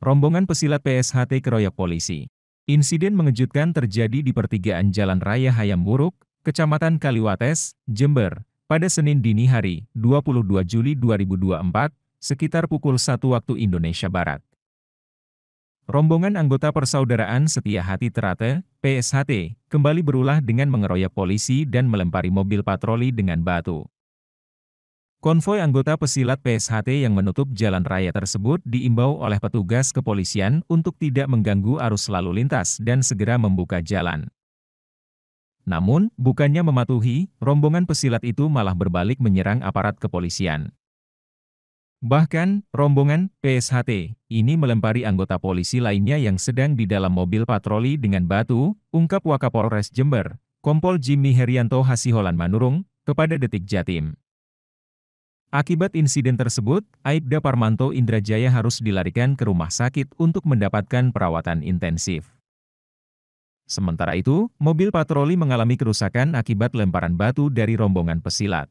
Rombongan pesilat PSHT keroyok polisi. Insiden mengejutkan terjadi di pertigaan Jalan Raya Hayam Buruk, Kecamatan Kaliwates, Jember, pada Senin dini hari, 22 Juli 2024, sekitar pukul 1 waktu Indonesia Barat. Rombongan anggota Persaudaraan Setia Hati Terate, PSHT, kembali berulah dengan mengeroyok polisi dan melempari mobil patroli dengan batu. Konvoi anggota pesilat PSHT yang menutup jalan raya tersebut diimbau oleh petugas kepolisian untuk tidak mengganggu arus lalu lintas dan segera membuka jalan. Namun, bukannya mematuhi, rombongan pesilat itu malah berbalik menyerang aparat kepolisian. Bahkan, rombongan PSHT ini melempari anggota polisi lainnya yang sedang di dalam mobil patroli dengan batu, ungkap Wakapolres Jember, Kompol Jimmy Herianto Hasiholan Manurung, kepada Detik Jatim. Akibat insiden tersebut, Aibda Parmanto Indrajaya harus dilarikan ke rumah sakit untuk mendapatkan perawatan intensif. Sementara itu, mobil patroli mengalami kerusakan akibat lemparan batu dari rombongan pesilat.